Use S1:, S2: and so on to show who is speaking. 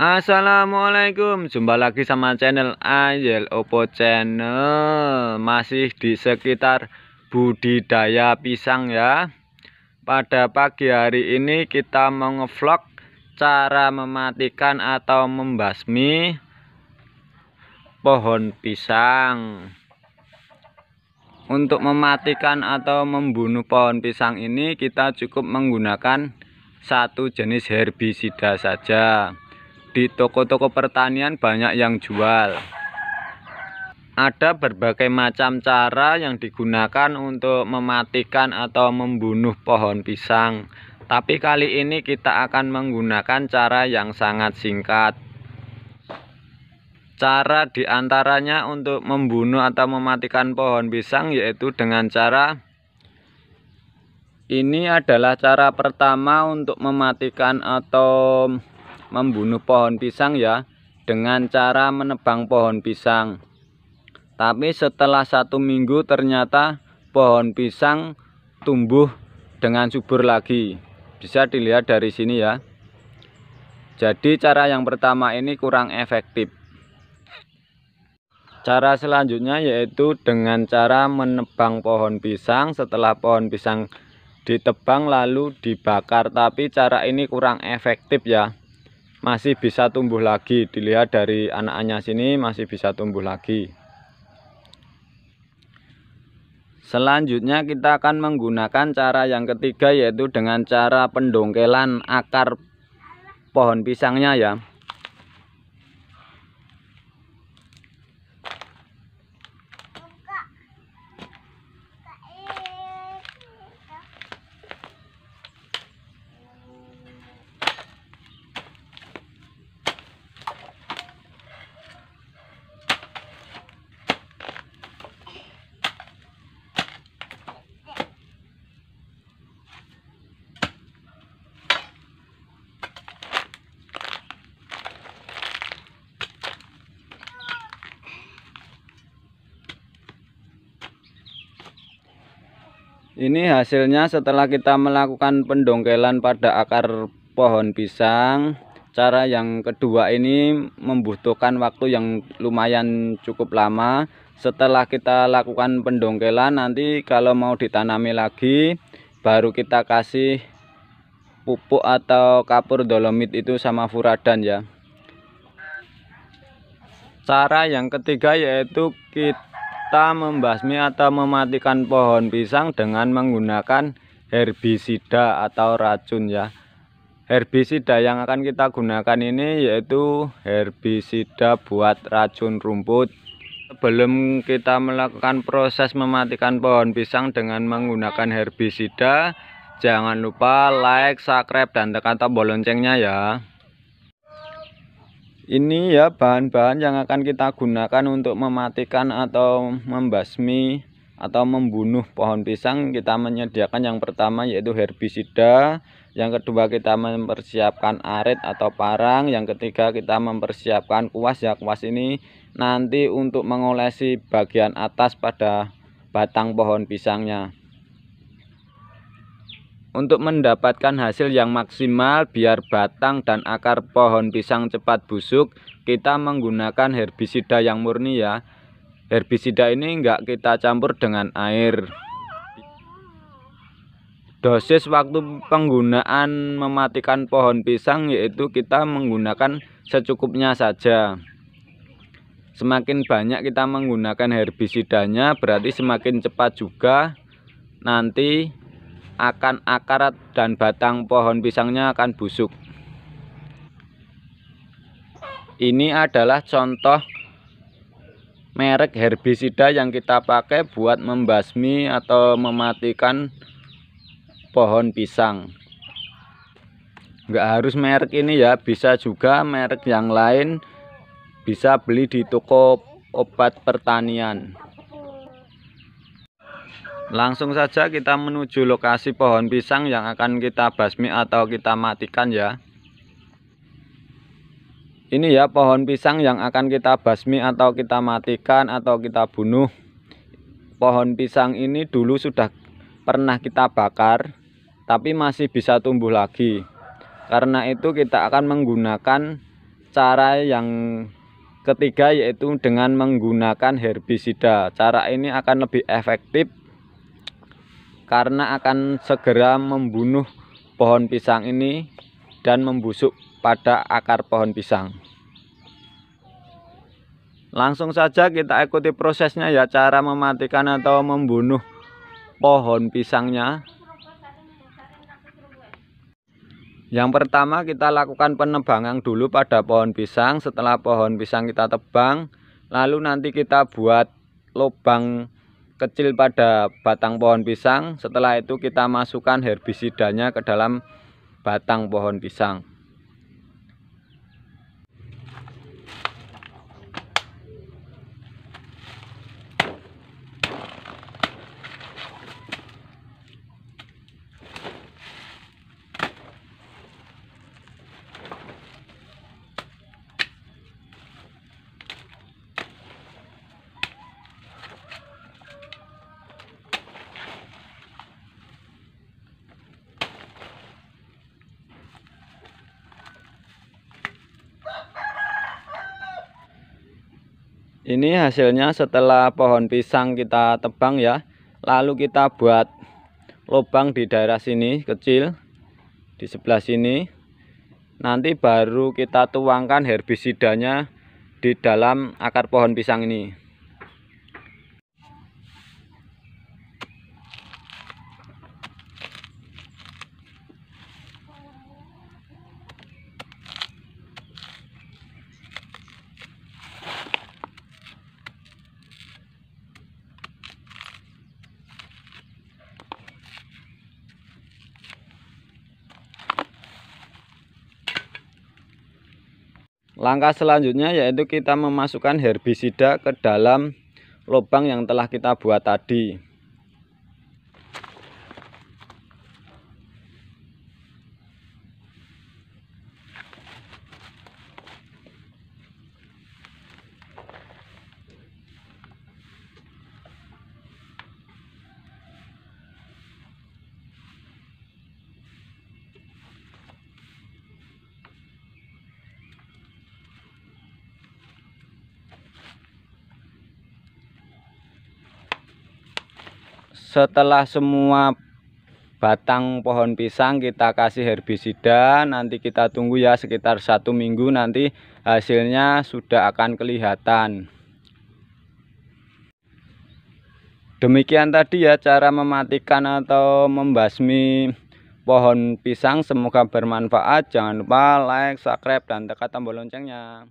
S1: Assalamualaikum Jumpa lagi sama channel Ayel Oppo Channel Masih di sekitar budidaya pisang ya Pada pagi hari ini kita mau ngevlog Cara mematikan atau membasmi Pohon pisang Untuk mematikan atau membunuh pohon pisang ini Kita cukup menggunakan satu jenis herbisida saja di toko-toko pertanian banyak yang jual. Ada berbagai macam cara yang digunakan untuk mematikan atau membunuh pohon pisang. Tapi kali ini kita akan menggunakan cara yang sangat singkat. Cara diantaranya untuk membunuh atau mematikan pohon pisang yaitu dengan cara ini adalah cara pertama untuk mematikan atau membunuh pohon pisang ya dengan cara menebang pohon pisang tapi setelah satu minggu ternyata pohon pisang tumbuh dengan subur lagi bisa dilihat dari sini ya jadi cara yang pertama ini kurang efektif Cara selanjutnya yaitu dengan cara menebang pohon pisang setelah pohon pisang ditebang lalu dibakar tapi cara ini kurang efektif ya masih bisa tumbuh lagi dilihat dari anak anaknya sini masih bisa tumbuh lagi selanjutnya kita akan menggunakan cara yang ketiga yaitu dengan cara pendongkelan akar pohon pisangnya ya ini hasilnya setelah kita melakukan pendongkelan pada akar pohon pisang cara yang kedua ini membutuhkan waktu yang lumayan cukup lama setelah kita lakukan pendongkelan nanti kalau mau ditanami lagi baru kita kasih pupuk atau kapur dolomit itu sama furadan ya cara yang ketiga yaitu kita kita membasmi atau mematikan pohon pisang dengan menggunakan herbisida atau racun ya herbisida yang akan kita gunakan ini yaitu herbisida buat racun rumput sebelum kita melakukan proses mematikan pohon pisang dengan menggunakan herbisida jangan lupa like, subscribe, dan tekan tombol loncengnya ya ini ya bahan-bahan yang akan kita gunakan untuk mematikan atau membasmi atau membunuh pohon pisang kita menyediakan yang pertama yaitu herbisida yang kedua kita mempersiapkan arit atau parang yang ketiga kita mempersiapkan kuas ya kuas ini nanti untuk mengolesi bagian atas pada batang pohon pisangnya untuk mendapatkan hasil yang maksimal biar batang dan akar pohon pisang cepat busuk, kita menggunakan herbisida yang murni ya. Herbisida ini enggak kita campur dengan air. Dosis waktu penggunaan mematikan pohon pisang yaitu kita menggunakan secukupnya saja. Semakin banyak kita menggunakan herbisidanya berarti semakin cepat juga nanti akan akar dan batang pohon pisangnya akan busuk. Ini adalah contoh merek herbisida yang kita pakai buat membasmi atau mematikan pohon pisang. Enggak harus merek ini ya, bisa juga merek yang lain. Bisa beli di toko obat pertanian. Langsung saja kita menuju lokasi pohon pisang yang akan kita basmi atau kita matikan ya. Ini ya pohon pisang yang akan kita basmi atau kita matikan atau kita bunuh. Pohon pisang ini dulu sudah pernah kita bakar tapi masih bisa tumbuh lagi. Karena itu kita akan menggunakan cara yang ketiga yaitu dengan menggunakan herbisida. Cara ini akan lebih efektif karena akan segera membunuh pohon pisang ini dan membusuk pada akar pohon pisang. Langsung saja kita ikuti prosesnya ya cara mematikan atau membunuh pohon pisangnya. Yang pertama kita lakukan penebangan dulu pada pohon pisang. Setelah pohon pisang kita tebang, lalu nanti kita buat lubang kecil pada batang pohon pisang setelah itu kita masukkan herbisidanya ke dalam batang pohon pisang ini hasilnya setelah pohon pisang kita tebang ya lalu kita buat lubang di daerah sini kecil di sebelah sini nanti baru kita tuangkan herbisidanya di dalam akar pohon pisang ini Langkah selanjutnya yaitu kita memasukkan herbisida ke dalam lubang yang telah kita buat tadi. setelah semua batang pohon pisang kita kasih herbisida nanti kita tunggu ya sekitar satu minggu nanti hasilnya sudah akan kelihatan demikian tadi ya cara mematikan atau membasmi pohon pisang semoga bermanfaat jangan lupa like subscribe dan tekan tombol loncengnya